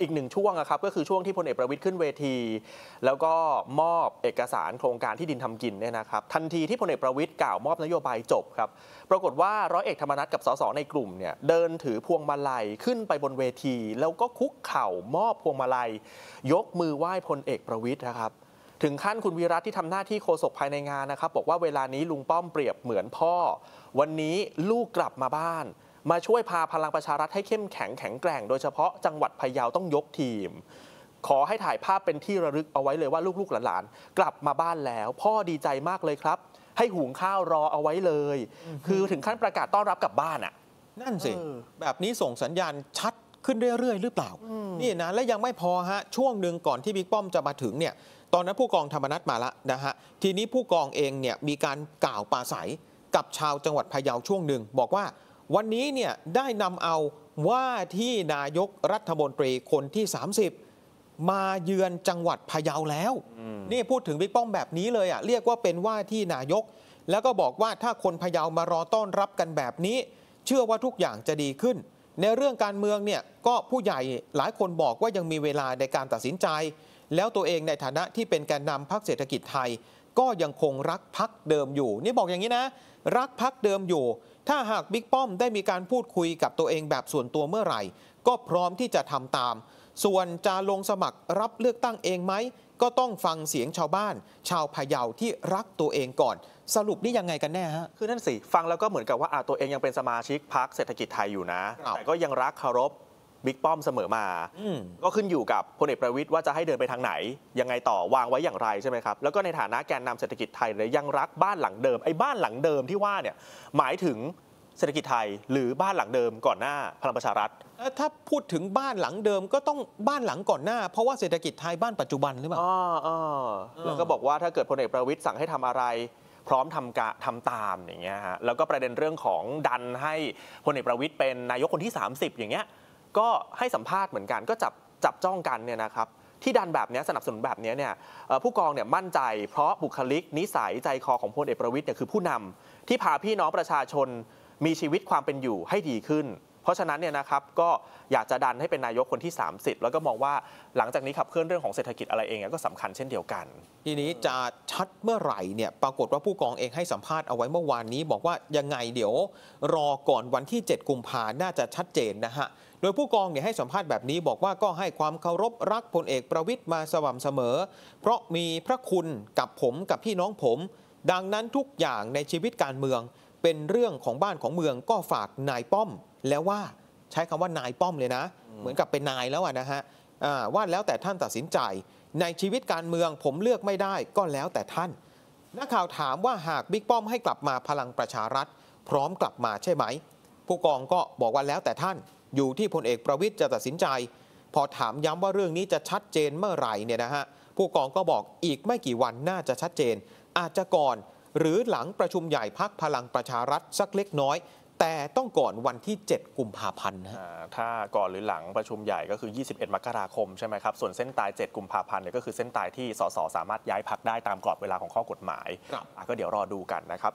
อีกหนึ่งช่วงครับก็คือช่วงที่พลเอกประวิทย์ขึ้นเวที แล้วก็มอบเอกสารโครงการที่ดินทำกินเนี่ยนะครับทันทีที่พลเอกประวิทย์กล่าวมอบนโยบายจบครับปรากฏว่าร้อยเอกธรรมนัฐกับสสในกลุ่มเนี่ยเดินถือพวงมาลัยขึ้นไปบนเวที แล้วก็คุกเข่ามอบพวงมาลัย ยกมือไหว้พลเอกประวิทย์นะครับ ถึงขั้นคุณวีรัตที่ทำหน้าที่โฆษกภายในงานนะครับบอกว่าเวลานี้ลุงป้อมเปรียบเหมือนพ่อ วันนี้ลูกกลับมาบ้านมาช่วยพาพลังประชารัฐให้เข้มแข็งแข็งแกร่งโดยเฉพาะจังหวัดพะเยาต้องยกทีม ขอให้ถ่ายภาพเป็นที่ระลึกเอาไว้เลยว่าลูกๆหลานๆกลับมาบ้านแล้ว พ่อดีใจมากเลยครับ ให้หุงข้าวรอเอาไว้เลย คือถึงขั้นประกาศต้อนรับกลับบ้านอ่ะนั่นสิ แบบนี้ส่งสัญญาณชัดขึ้นเรื่อยๆ หรือเปล่า นี่นะ และยังไม่พอฮะช่วงหนึ่งก่อนที่บิ๊กป้อมจะมาถึงเนี่ย ตอนนั้นผู้กองธรรมนัฐมาละนะฮะทีนี้ผู้กองเองเนี่ยมีการกล่าวปาศัยกับชาวจังหวัดพะเยาช่วงหนึ่งบอกว่าวันนี้เนี่ยได้นำเอาว่าที่นายกรัฐมนตรีคนที่ 30 มาเยือนจังหวัดพะเยาแล้วนี่พูดถึงบิ๊กป้อมแบบนี้เลยอะ่ะเรียกว่าเป็นว่าที่นายก แล้วก็บอกว่าถ้าคนพะเยามารอต้อนรับกันแบบนี้ เชื่อว่าทุกอย่างจะดีขึ้น ในเรื่องการเมืองเนี่ยก็ผู้ใหญ่หลายคนบอกว่ายังมีเวลาในการตัดสินใจ แล้วตัวเองในฐานะที่เป็นแกนนำพรรคเศรษฐกิจไทยก็ยังคงรักพักเดิมอยู่ นี่บอกอย่างนี้นะ รักพักเดิมอยู่ ถ้าหากบิ๊กป้อมได้มีการพูดคุยกับตัวเองแบบส่วนตัวเมื่อไหร่ก็พร้อมที่จะทำตาม ส่วนจะลงสมัครรับเลือกตั้งเองไหมก็ต้องฟังเสียงชาวบ้าน ชาวพะเยาที่รักตัวเองก่อน สรุปนี่ยังไงกันแน่ฮะคือนั่นสิฟังแล้วก็เหมือนกับว่าตัวเองยังเป็นสมาชิกพรรคเศรษฐกิจไทยอยู่นะแต่ก็ยังรักเคารพบิ๊กป้อมเสมอมา ก็ขึ้นอยู่กับพลเอกประวิทย์ว่าจะให้เดินไปทางไหน ยังไงต่อวางไว้อย่างไรใช่ไหมครับ แล้วก็ในฐานะแกนนำเศรษฐกิจไทยเลยยังรักบ้านหลังเดิม ไอ้บ้านหลังเดิมที่ว่าเนี่ยหมายถึงเศรษฐกิจไทยหรือบ้านหลังเดิมก่อนหน้าพลังประชารัฐ ถ้าพูดถึงบ้านหลังเดิม ก็ต้องบ้านหลังก่อนหน้าเพราะว่าเศรษฐกิจไทยบ้านปัจจุบันหรือเปล่าอ๋อแล้วก็บอกว่าถ้าเกิดพลเอกประวิทย์สั่งให้ทำอะไร พร้อมทำกะทำตามอย่างเงี้ยฮะแล้วก็ประเด็นเรื่องของดันให้พลเอกประวิทย์เป็นนายกคนที่ 30 อย่างเงี้ยก็ให้สัมภาษณ์เหมือนกันก็จับจับจ้องกันเนี่ยนะครับ ที่ดันแบบนี้สนับสนุนแบบนี้เนี่ยผู้กองเนี่ยมั่นใจเพราะบุคลิก นิสัยใจคอของพลเอกประวิทย์เนี่ยคือผู้นำ ที่พาพี่น้องประชาชนมีชีวิตความเป็นอยู่ให้ดีขึ้นเพราะฉะนั้นเนี่ยนะครับก็อยากจะดันให้เป็นนายกคนที่ 30 แล้วก็มองว่าหลังจากนี้ขับ เคลื่อนเรื่องของเศรษฐกิจอะไรเองก็สำคัญเช่นเดียวกัน ทีนี้จะชัดเมื่อไหร่เนี่ยปรากฏว่าผู้กองเองให้สัมภาษณ์เอาไว้เมื่อวานนี้ บอกว่ายังไงเดี๋ยวรอก่อนวันที่ 7 กุมภาน่าจะชัดเจนนะฮะ โดยผู้กองเนี่ยให้สัมภาษณ์แบบนี้บอกว่าก็ให้ความเคารพรักพลเอกประวิทย์มาสม่ำเสมอ เพราะมีพระคุณกับผมกับพี่น้องผม ดังนั้นทุกอย่างในชีวิตการเมืองเป็นเรื่องของบ้านของเมืองก็ฝากนายป้อม แล้วว่าใช้คำว่านายป้อมเลยนะเหมือนกับเป็นนายแล้วนะฮะว่าแล้วแต่ท่านตัดสินใจ ในชีวิตการเมืองผมเลือกไม่ได้ก็แล้วแต่ท่านนักข่าวถามว่าหากบิ๊กป้อมให้กลับมาพลังประชารัฐ พร้อมกลับมาใช่ไหม ผู้กองก็บอกว่าแล้วแต่ท่านอยู่ที่พลเอกประวิทย์จะตัดสินใจ พอถามย้ำว่าเรื่องนี้จะชัดเจนเมื่อไหร่เนี่ยนะฮะผู้กองก็บอกอีกไม่กี่วันน่าจะชัดเจน อาจจะก่อนหรือหลังประชุมใหญ่พักพลังประชารัฐสักเล็กน้อย แต่ต้องก่อนวันที่ 7 กุมภาพันธ์นะถ้าก่อนหรือหลังประชุมใหญ่ก็คือ 21มกราคมใช่ไหมครับส่วนเส้นตาย 7 กุมภาพันธ์เนี่ยก็คือเส้นตายที่สสสามารถย้ายพักได้ตามกรอบเวลาของข้อกฎหมายก็เดี๋ยวรอดูกันนะครับ